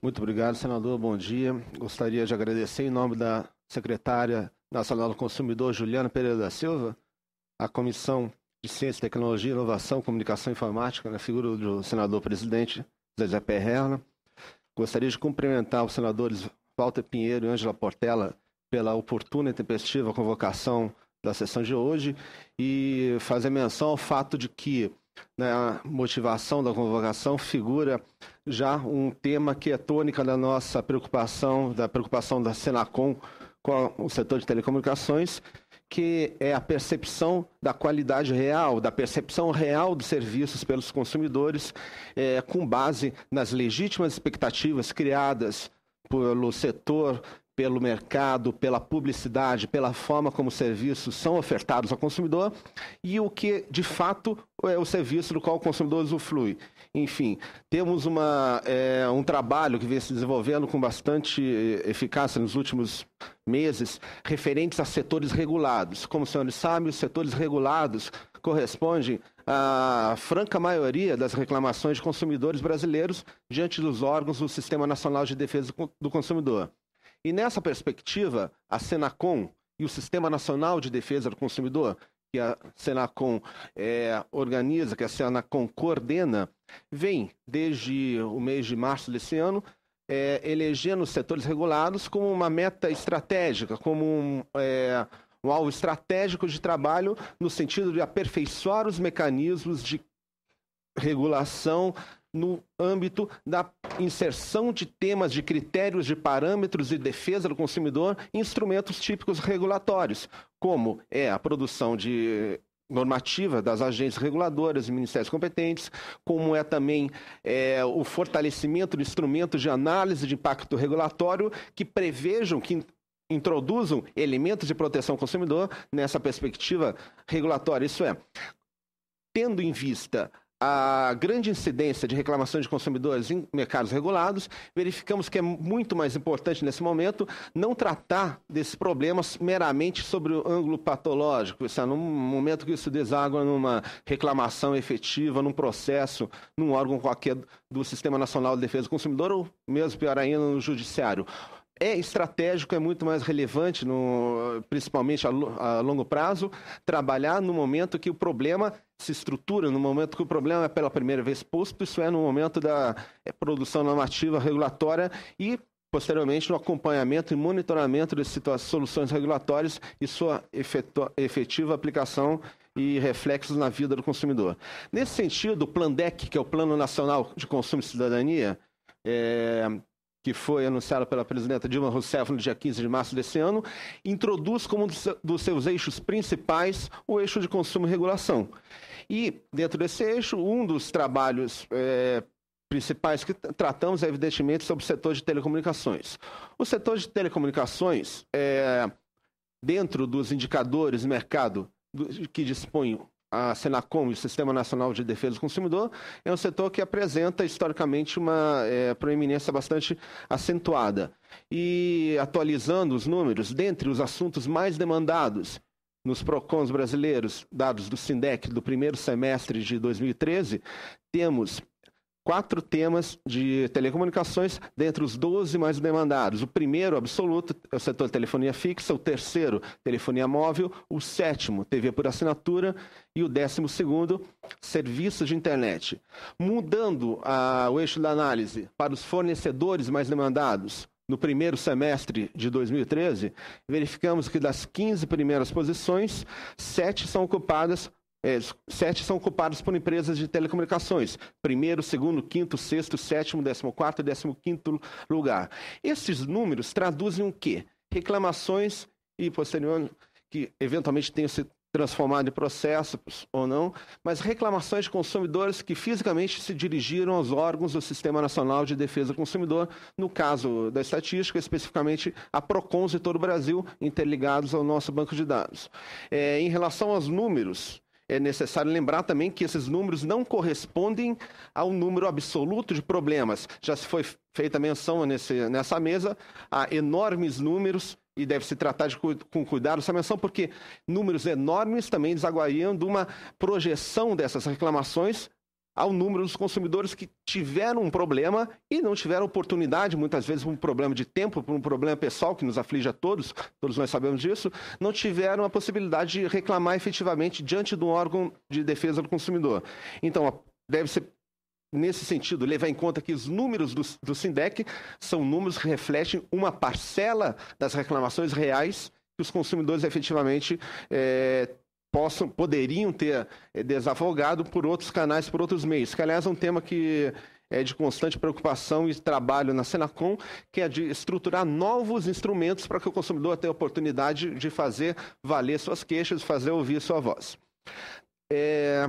Muito obrigado, senador. Bom dia. Gostaria de agradecer em nome da secretária nacional do consumidor, Juliana Pereira da Silva, a Comissão de Ciência, Tecnologia, Inovação, Comunicação e Informática, na figura do senador presidente José Perrella. Gostaria de cumprimentar os senadores Walter Pinheiro e Ângela Portela pela oportuna e tempestiva convocação da sessão de hoje e fazer menção ao fato de que na né, motivação da convocação figura já um tema que é tônica da nossa preocupação, da preocupação da Senacom com o setor de telecomunicações, que é a percepção da qualidade real, da percepção real dos serviços pelos consumidores, é, com base nas legítimas expectativas criadas pelo setor, pelo mercado, pela publicidade, pela forma como os serviços são ofertados ao consumidor e o que de fato é o serviço do qual o consumidor usufrui. Enfim, temos uma, é, um trabalho que vem se desenvolvendo com bastante eh, eficácia nos últimos meses, referentes a setores regulados. Como os senhores sabem, os setores regulados correspondem à franca maioria das reclamações de consumidores brasileiros diante dos órgãos do Sistema Nacional de Defesa do Consumidor. E nessa perspectiva, a Senacom e o Sistema Nacional de Defesa do Consumidor que a Senacom é, organiza, que a Senacom coordena, vem desde o mês de março desse ano é, elegendo os setores regulados como uma meta estratégica, como um, é, um alvo estratégico de trabalho no sentido de aperfeiçoar os mecanismos de regulação no âmbito da inserção de temas de critérios de parâmetros de defesa do consumidor em instrumentos típicos regulatórios, como é a produção de normativa das agências reguladoras e ministérios competentes, como é também é, o fortalecimento de instrumentos de análise de impacto regulatório que prevejam, que introduzam elementos de proteção ao consumidor nessa perspectiva regulatória. Isso é, tendo em vista a grande incidência de reclamação de consumidores em mercados regulados, verificamos que é muito mais importante nesse momento não tratar desses problemas meramente sobre o ângulo patológico, isso é no momento que isso deságua numa reclamação efetiva, num processo, num órgão qualquer do Sistema Nacional de Defesa do Consumidor ou mesmo pior ainda no judiciário é estratégico, é muito mais relevante, no, principalmente a, a, longo prazo, trabalhar no momento que o problema se estrutura, no momento que o problema é pela primeira vez posto, isso é no momento da é, produção normativa regulatória e, posteriormente, no acompanhamento e monitoramento de soluções regulatórias e sua efetiva aplicação e reflexos na vida do consumidor. Nesse sentido, o Dec, que é o Plano Nacional de Consumo e Cidadania, é, que foi anunciada pela presidenta Dilma Rousseff no dia 15 de março desse ano, introduz como um dos seus eixos principais o eixo de consumo e regulação. E, dentro desse eixo, um dos trabalhos é, principais que tratamos é, evidentemente, sobre o setor de telecomunicações. O setor de telecomunicações, é, dentro dos indicadores mercado que dispõe a Senacom, o Sistema Nacional de Defesa do Consumidor, é um setor que apresenta historicamente uma é, proeminência bastante acentuada. E atualizando os números, dentre os assuntos mais demandados nos PROCONs brasileiros, dados do SINDEC do primeiro semestre de 2013, temos quatro temas de telecomunicações dentre os 12 mais demandados. O primeiro, absoluto, é o setor de telefonia fixa, o terceiro, telefonia móvel, o sétimo, TV por assinatura e o décimo segundo, serviços de internet. Mudando a, ah, o eixo da análise para os fornecedores mais demandados, no primeiro semestre de 2013, verificamos que das 15 primeiras posições, sete são ocupadas é, sete são ocupados por empresas de telecomunicações. Primeiro, segundo, quinto, sexto, sétimo, décimo quarto e décimo quinto lugar. Esses números traduzem o quê? Reclamações e posteriormente que eventualmente tenham se transformado em processos ou não, mas reclamações de consumidores que fisicamente se dirigiram aos órgãos do Sistema Nacional de Defesa do Consumidor, no caso da estatística, especificamente a PROCONS de todo o Brasil, interligados ao nosso banco de dados. É, em relação aos números, é necessário lembrar também que esses números não correspondem ao número absoluto de problemas. Já se foi feita menção nesse, nessa mesa a enormes números e deve se tratar de, com cuidado essa menção, porque números enormes também desaguariam de uma projeção dessas reclamações ao número dos consumidores que tiveram um problema e não tiveram oportunidade, muitas vezes por um problema de tempo, por um problema pessoal que nos aflige a todos, todos nós sabemos disso, não tiveram a possibilidade de reclamar efetivamente diante do órgão de defesa do consumidor. Então, deve ser nesse sentido, levar em conta que os números do, do SINDEC são números que refletem uma parcela das reclamações reais que os consumidores efetivamente é, possam, poderiam ter eh, desafogado por outros canais, por outros meios. Que, aliás, é um tema que é de constante preocupação e trabalho na Senacom, que é de estruturar novos instrumentos para que o consumidor tenha a oportunidade de fazer valer suas queixas, fazer ouvir sua voz. É,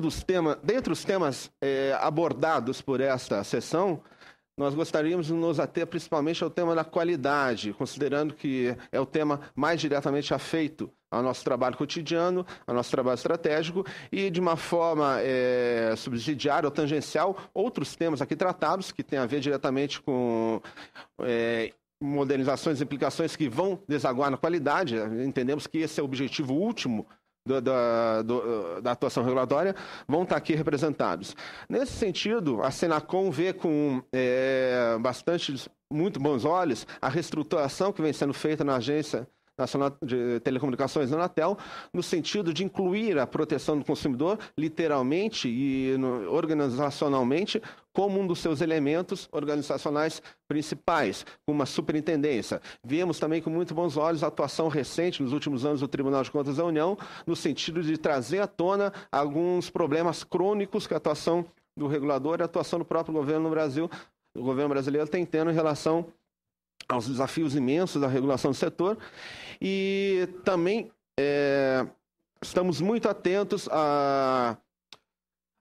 dos tema, dentre os temas é, abordados por esta sessão, nós gostaríamos de nos ater principalmente ao tema da qualidade, considerando que é o tema mais diretamente afeito ao nosso trabalho cotidiano, ao nosso trabalho estratégico e de uma forma é, subsidiária ou tangencial outros temas aqui tratados que têm a ver diretamente com é, modernizações, implicações que vão desaguar na qualidade. Entendemos que esse é o objetivo último do, da, do, da atuação regulatória vão estar tá aqui representados. Nesse sentido, a Senacom vê com é, bastante, muito bons olhos a reestruturação que vem sendo feita na agência Nacional de Telecomunicações, na Anatel, no sentido de incluir a proteção do consumidor, literalmente e organizacionalmente, como um dos seus elementos organizacionais principais, com uma superintendência. Vemos também com muito bons olhos a atuação recente nos últimos anos do Tribunal de Contas da União, no sentido de trazer à tona alguns problemas crônicos que a atuação do regulador e a atuação do próprio governo no Brasil, o governo brasileiro tem tendo em relação aos desafios imensos da regulação do setor e também é, estamos muito atentos a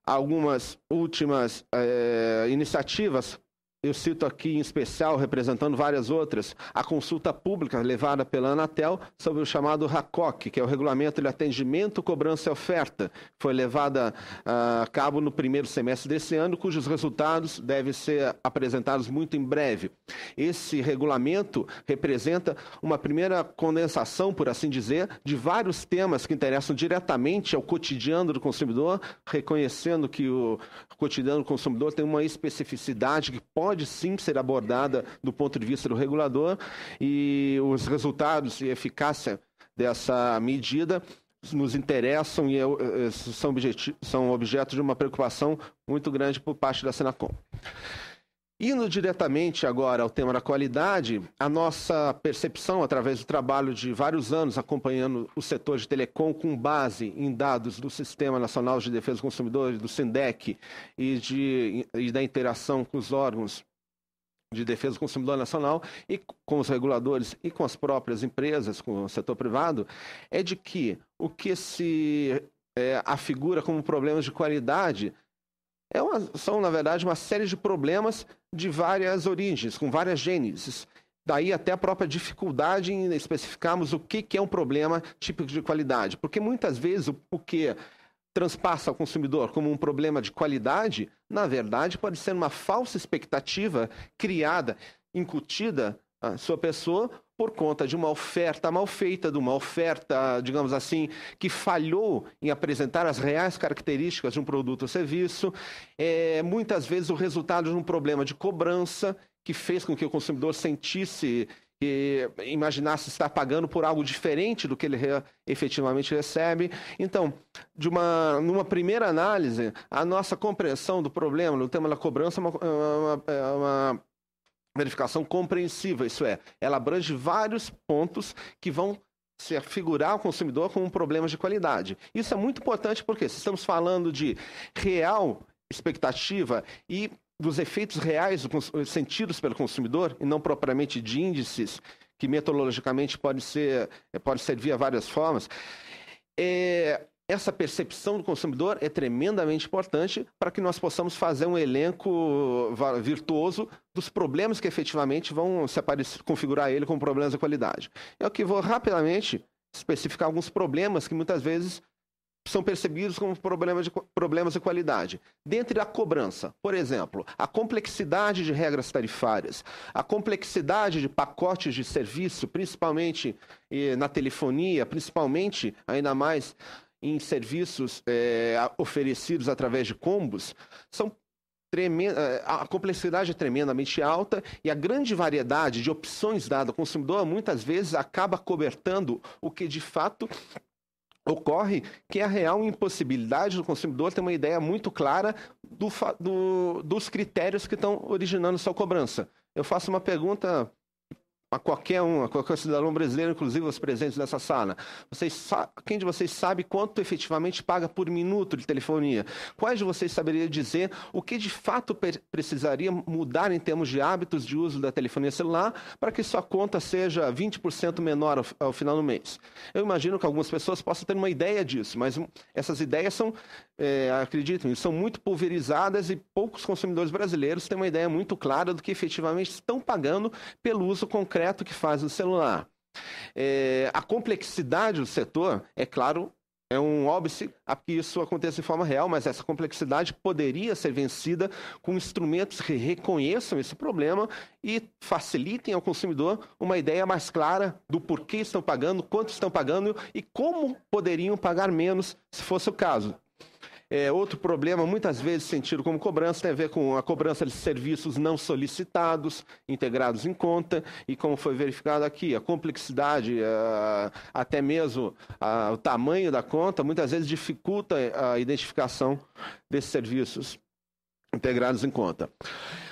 algumas últimas é, iniciativas eu cito aqui em especial, representando várias outras, a consulta pública levada pela Anatel sobre o chamado RACOC, que é o Regulamento de Atendimento, Cobrança e Oferta. Foi levada ah, a cabo no primeiro semestre desse ano, cujos resultados devem ser apresentados muito em breve. Esse regulamento representa uma primeira condensação, por assim dizer, de vários temas que interessam diretamente ao cotidiano do consumidor, reconhecendo que o cotidiano do consumidor tem uma especificidade que pode pode sim ser abordada do ponto de vista do regulador e os resultados e eficácia dessa medida nos interessam e é eh, são, são objeto de uma preocupação muito grande por parte da Senacom. Indo diretamente agora ao tema da qualidade, a nossa percepção, através do trabalho de vários anos acompanhando o setor de telecom com base em dados do Sistema Nacional de Defesa do Consumidor, do SINDEC e, de, e da interação com os órgãos de defesa do consumidor nacional e com os reguladores e com as próprias empresas, com o setor privado, é de que o que se é, afigura como problemas de qualidade é uma, são, na verdade, uma série de problemas de várias origens, com várias gêneses. Daí até a própria dificuldade em especificarmos o que, que é um problema típico de qualidade. Porque muitas vezes o porquê transpassa ao consumidor como um problema de qualidade, na verdade, pode ser uma falsa expectativa criada, incutida à sua pessoa por conta de uma oferta mal feita, de uma oferta, digamos assim, que falhou em apresentar as reais características de um produto ou serviço, é, muitas vezes o resultado de um problema de cobrança que fez com que o consumidor sentisse e imaginasse estar pagando por algo diferente do que ele re, efetivamente recebe. Então, de uma, numa primeira análise, a nossa compreensão do problema, do tema da cobrança, é uma, é uma, é uma é verificação compreensiva, isso é, ela abrange vários pontos que vão se figurar ao consumidor como um problema de qualidade. Isso é muito importante porque se estamos falando de real expectativa e dos efeitos reais sentidos pelo consumidor e não propriamente de índices que metodologicamente pode ser pode servir a várias formas. É, essa percepção do consumidor é tremendamente importante para que nós possamos fazer um elenco virtuoso dos problemas que efetivamente vão se aparecer, configurar ele como problemas de qualidade. Eu aqui vou rapidamente especificar alguns problemas que muitas vezes são percebidos como problemas de, problemas de qualidade. Dentre a cobrança, por exemplo, a complexidade de regras tarifárias, a complexidade de pacotes de serviço, principalmente eh, na telefonia, principalmente, ainda mais, em serviços é, oferecidos através de combos são tremenda, eh, a complexidade é tremendamente alta e a grande variedade de opções dada ao consumidor muitas vezes acaba cobertando o que de fato ocorre que é a real impossibilidade do consumidor ter uma ideia muito clara do, do, dos critérios que estão originando sua cobrança. Eu faço uma pergunta a qualquer um, a qualquer cidadão brasileiro, inclusive os presentes nessa sala. Vocês quem de vocês sabe quanto efetivamente paga por minuto de telefonia? Quais de vocês saberia dizer o que de fato precisaria mudar em termos de hábitos de uso da telefonia celular para que sua conta seja 20% menor ao, ao, final do mês? Eu imagino que algumas pessoas possam ter uma ideia disso, mas essas ideias são, é, acreditem, são muito pulverizadas e poucos consumidores brasileiros têm uma ideia muito clara do que efetivamente estão pagando pelo uso concreto concreto que faz o celular. É, a complexidade do setor, é claro, é um óbvio a que isso aconteça de forma real, mas essa complexidade poderia ser vencida com instrumentos que reconheçam esse problema e facilitem ao consumidor uma ideia mais clara do porquê estão pagando, quanto estão pagando e como poderiam pagar menos, se fosse o caso. É, outro problema, muitas vezes sentido como cobrança, tem a ver com a cobrança de serviços não solicitados, integrados em conta, e como foi verificado aqui, a complexidade, eh, até mesmo ah, o tamanho da conta, muitas vezes dificulta eh, a identificação desses serviços integrados em conta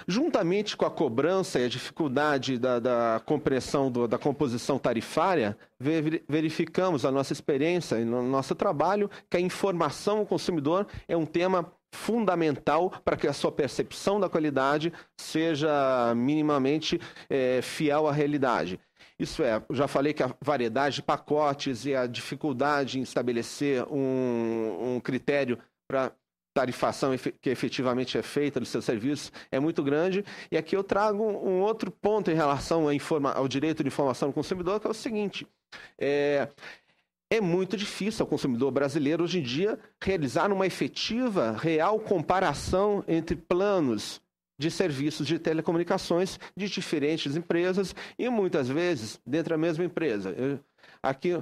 juntamente com a cobrança e a dificuldade da, da compreensão do, da composição tarifária, verificamos a nossa experiência e no nosso trabalho que a informação ao consumidor é um tema fundamental para que a sua percepção da qualidade seja minimamente é, fiel à realidade. Isso é, já falei que a variedade de pacotes e a dificuldade em estabelecer um, um critério para tarifação que efetivamente é feita dos seus serviços é muito grande. E aqui eu trago um outro ponto em relação ao direito de informação do consumidor, que é o seguinte: é, é muito difícil ao consumidor brasileiro hoje em dia realizar uma efetiva, real comparação entre planos de serviços de telecomunicações de diferentes empresas e muitas vezes dentro da mesma empresa. Eu, aqui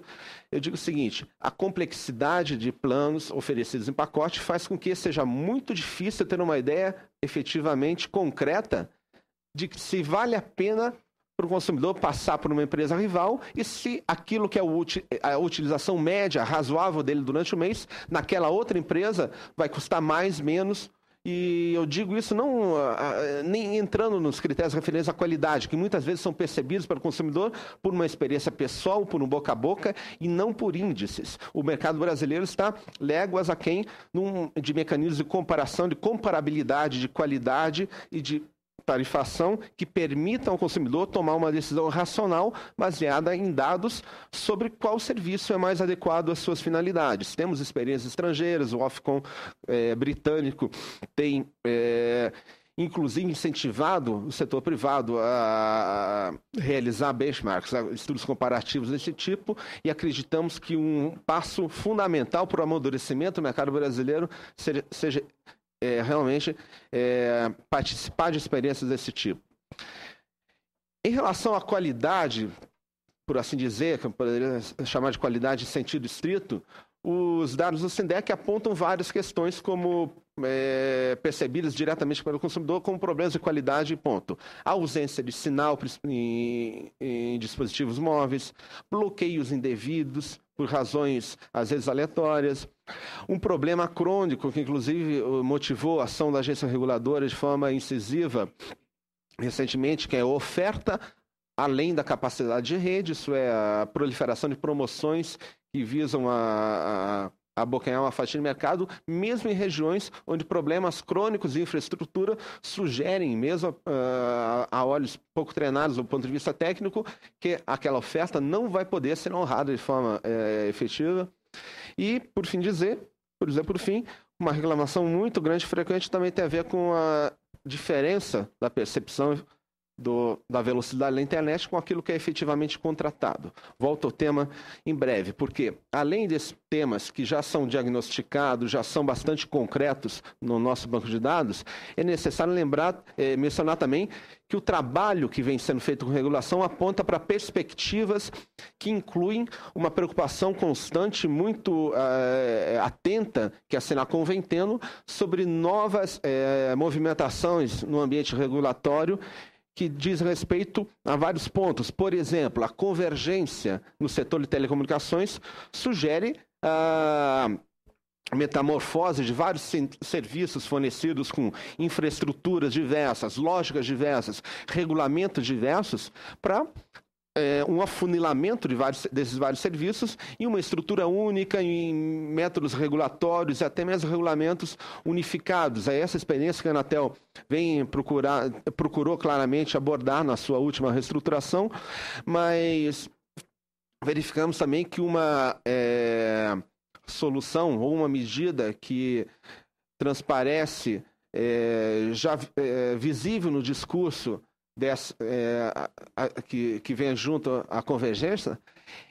eu digo o seguinte: a complexidade de planos oferecidos em pacote faz com que seja muito difícil ter uma ideia efetivamente concreta de se vale a pena para o consumidor passar por uma empresa rival e se aquilo que é, é a utilização média razoável dele durante o mês naquela outra empresa vai custar mais menos e eu digo isso não a, ah, ah, nem entrando nos critérios referentes à qualidade, que muitas vezes são percebidos pelo consumidor por uma experiência pessoal, por um boca a boca e não por índices. O mercado brasileiro está léguas aquém num, de mecanismos de comparação, de comparabilidade, de qualidade e de tarifação que permitam ao consumidor tomar uma decisão racional baseada em dados sobre qual serviço é mais adequado às suas finalidades. Temos experiências estrangeiras, o Ofcom é, britânico tem, é, inclusive, incentivado o setor privado a realizar benchmarks, estudos comparativos desse tipo, e acreditamos que um passo fundamental para o amadurecimento do mercado brasileiro seja, seja é, realmente é, participar de experiências desse tipo. Em relação à qualidade, por assim dizer, que eu poderia chamar de qualidade em sentido estrito, os dados do SINDEC apontam várias questões como é, percebidas diretamente pelo consumidor como problemas de qualidade ponto. A ausência de sinal em, em dispositivos móveis, bloqueios indevidos, por razões às vezes aleatórias. Um problema crônico que, inclusive, motivou a ação da agência reguladora de forma incisiva recentemente, que é a oferta além da capacidade de rede, isso é a proliferação de promoções que visam a, a abocanhar uma fatia de mercado, mesmo em regiões onde problemas crônicos de infraestrutura sugerem, mesmo uh, a olhos pouco treinados do ponto de vista técnico, que aquela oferta não vai poder ser honrada de forma uh, efetiva. E, por fim dizer, por dizer por fim, uma reclamação muito grande e frequente também tem a ver com a diferença da percepção do, da velocidade da internet com aquilo que é efetivamente contratado. Volto ao tema em breve, porque além desses temas que já são diagnosticados, já são bastante concretos no nosso banco de dados, é necessário lembrar, é, mencionar também que o trabalho que vem sendo feito com regulação aponta para perspectivas que incluem uma preocupação constante, muito é, atenta, que a Senacom vem tendo, sobre novas é, movimentações no ambiente regulatório que diz respeito a vários pontos. Por exemplo, a convergência no setor de telecomunicações sugere a ah, metamorfose de vários serviços fornecidos com infraestruturas diversas, lógicas diversas, regulamentos diversos, para é, um afunilamento de vários, desses vários serviços em uma estrutura única, em métodos regulatórios e até mesmo regulamentos unificados. É essa experiência que a Anatel vem procurar, procurou claramente abordar na sua última reestruturação, mas verificamos também que uma é, solução ou uma medida que transparece é, já é, visível no discurso dessa, é, a, a, que, que vem junto à convergência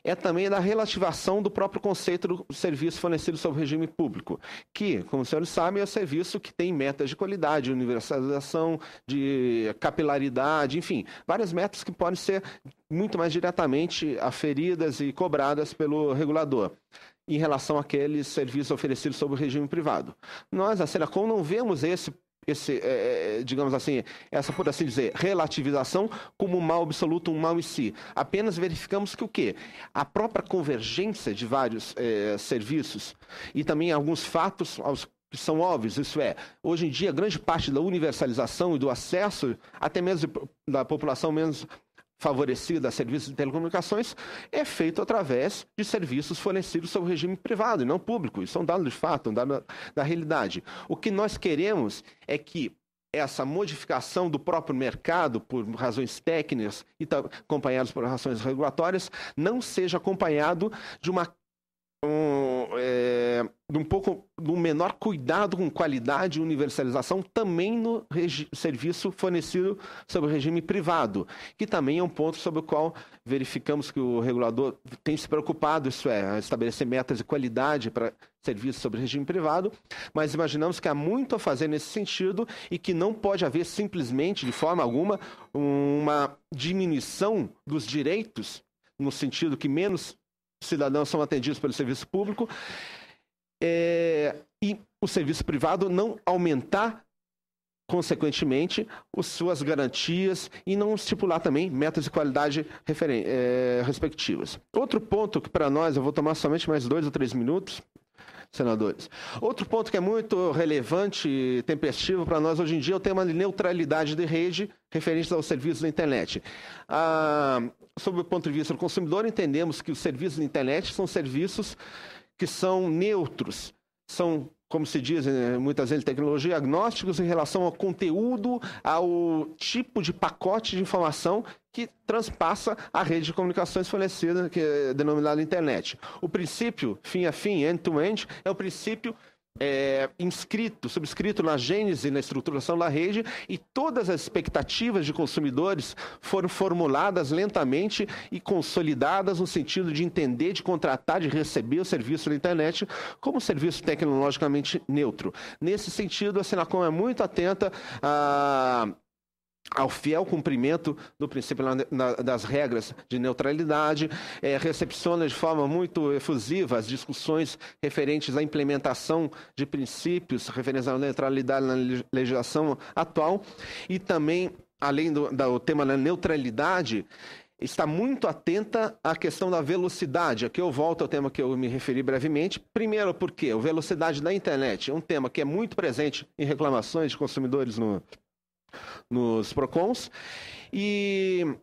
é também da relativação do próprio conceito do serviço fornecido sob regime público, que, como os senhores sabem, é o serviço que tem metas de qualidade, universalização, de capilaridade, enfim, várias metas que podem ser muito mais diretamente aferidas e cobradas pelo regulador em relação àqueles serviços oferecidos sob o regime privado. Nós, a Senacom, não vemos esse esse, é, é, é, digamos assim, essa, por assim dizer, relativização como um mal absoluto, um mal em si. Apenas verificamos que o quê? A própria convergência de vários é, serviços e também alguns fatos aos que são óbvios, isso é, hoje em dia, grande parte da universalização e do acesso, até mesmo da população menos favorecida a serviços de telecomunicações é feito através de serviços fornecidos sob regime privado e não público. Isso é um dado de fato, um dado da realidade. O que nós queremos é que essa modificação do próprio mercado por razões técnicas e acompanhadas por razões regulatórias não seja acompanhado de uma é, de um pouco de um menor cuidado com qualidade e universalização também no serviço fornecido sob o regime privado, que também é um ponto sobre o qual verificamos que o regulador tem se preocupado, isso é, estabelecer metas de qualidade para serviços sob regime privado, mas imaginamos que há muito a fazer nesse sentido e que não pode haver simplesmente, de forma alguma, uma diminuição dos direitos no sentido que menos cidadãos são atendidos pelo serviço público é, e o serviço privado não aumentar consequentemente as suas garantias e não estipular também metas de qualidade é, respectivas. Outro ponto que para nós, eu vou tomar somente mais dois ou três minutos, senadores. Outro ponto que é muito relevante e tempestivo para nós hoje em dia é o tema de neutralidade de rede referentes aos serviços da internet. Ah, sob o ponto de vista do consumidor, entendemos que os serviços da internet são serviços que são neutros, são como se diz né, muitas vezes, tecnologia agnósticos em relação ao conteúdo, ao tipo de pacote de informação que transpassa a rede de comunicações fornecida, que é denominada internet. O princípio, fim a fim, end-to-end, -end, é o princípio é, inscrito, subscrito na gênese, na estruturação da rede, e todas as expectativas de consumidores foram formuladas lentamente e consolidadas no sentido de entender, de contratar, de receber o serviço na internet como serviço tecnologicamente neutro. Nesse sentido, a Senacom é muito atenta a ao fiel cumprimento do princípio das regras de neutralidade, é, recepciona de forma muito efusiva as discussões referentes à implementação de princípios referentes à neutralidade na legislação atual e também, além do, do tema da neutralidade, está muito atenta à questão da velocidade. Aqui eu volto ao tema que eu me referi brevemente. Primeiro, porque a velocidade da internet é um tema que é muito presente em reclamações de consumidores no nos PROCONs. E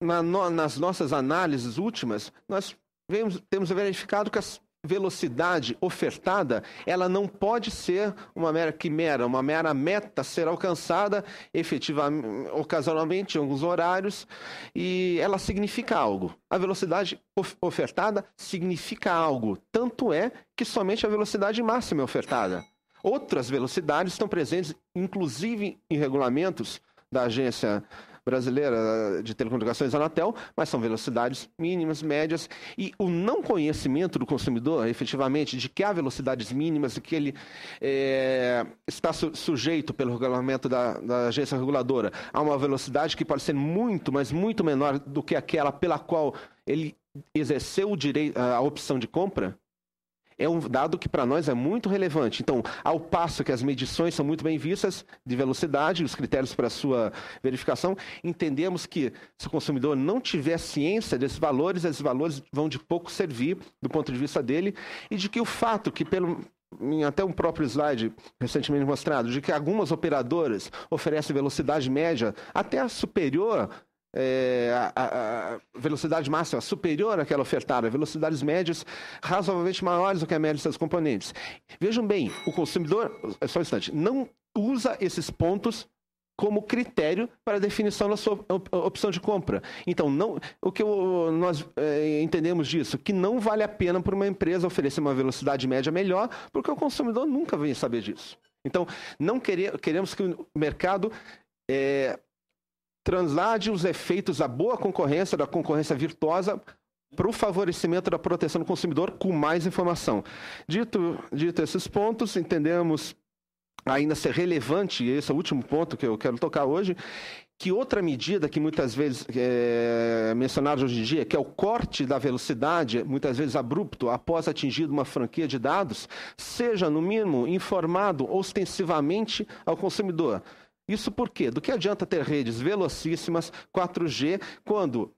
na no, nas nossas análises últimas, nós vemos, temos verificado que a velocidade ofertada ela não pode ser uma mera quimera, uma mera meta ser alcançada efetivamente, ocasionalmente, em alguns horários, e ela significa algo. A velocidade ofertada significa algo, tanto é que somente a velocidade máxima é ofertada. Outras velocidades estão presentes, inclusive em regulamentos da Agência Brasileira de Telecomunicações, Anatel, mas são velocidades mínimas, médias, e o não conhecimento do consumidor, efetivamente, de que há velocidades mínimas e que ele é, está su sujeito pelo regulamento da, da agência reguladora a uma velocidade que pode ser muito, mas muito menor do que aquela pela qual ele exerceu o direito, a opção de compra, é um dado que para nós é muito relevante. Então, ao passo que as medições são muito bem vistas de velocidade, os critérios para sua verificação, entendemos que se o consumidor não tiver ciência desses valores, esses valores vão de pouco servir do ponto de vista dele e de que o fato que pelo até um próprio slide recentemente mostrado, de que algumas operadoras oferecem velocidade média até superior é, a, a, velocidade máxima superior àquela ofertada, velocidades médias razoavelmente maiores do que a média de seus componentes. Vejam bem, o consumidor, é, só um instante, não usa esses pontos como critério para a definição da sua opção de compra. Então, não, o que eu, nós é, entendemos disso? Que não vale a pena para uma empresa oferecer uma velocidade média melhor, porque o consumidor nunca vem saber disso. Então, não querer, queremos que o mercado é, translade os efeitos da boa concorrência, da concorrência virtuosa, para o favorecimento da proteção do consumidor com mais informação. Dito, dito esses pontos, entendemos ainda ser relevante, e esse é o último ponto que eu quero tocar hoje, que outra medida que muitas vezes é mencionada hoje em dia, que é o corte da velocidade, muitas vezes abrupto, após atingir uma franquia de dados, seja, no mínimo, informado ostensivamente ao consumidor. Isso por quê? Do que adianta ter redes velocíssimas 4G quando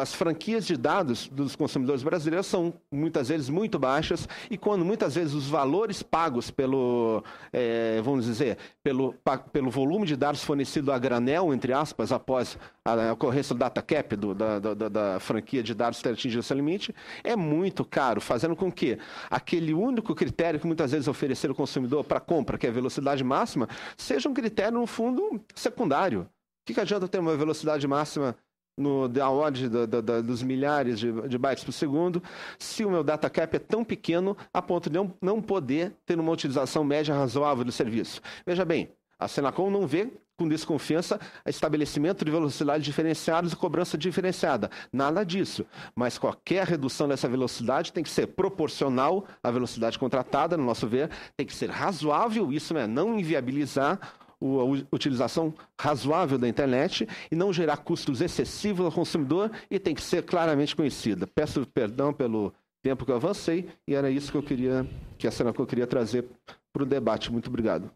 as franquias de dados dos consumidores brasileiros são muitas vezes muito baixas e quando muitas vezes os valores pagos pelo, é, vamos dizer, pelo, pelo volume de dados fornecido a granel, entre aspas, após a ocorrência do data cap do, da, da, da, franquia de dados ter atingido esse limite, é muito caro, fazendo com que aquele único critério que muitas vezes oferecer o consumidor para compra, que é a velocidade máxima, seja um critério, no fundo, secundário. O que, que adianta ter uma velocidade máxima no ordem da, da, da, dos milhares de, de, bytes por segundo, se o meu data cap é tão pequeno a ponto de não, não poder ter uma utilização média razoável do serviço. Veja bem, a Senacom não vê com desconfiança estabelecimento de velocidades diferenciadas e cobrança diferenciada. Nada disso. Mas qualquer redução dessa velocidade tem que ser proporcional à velocidade contratada, no nosso ver, tem que ser razoável, isso é né? não inviabilizar a utilização razoável da internet e não gerar custos excessivos ao consumidor e tem que ser claramente conhecida. Peço perdão pelo tempo que eu avancei e era isso que eu queria, que a era que eu queria trazer para o debate. Muito obrigado.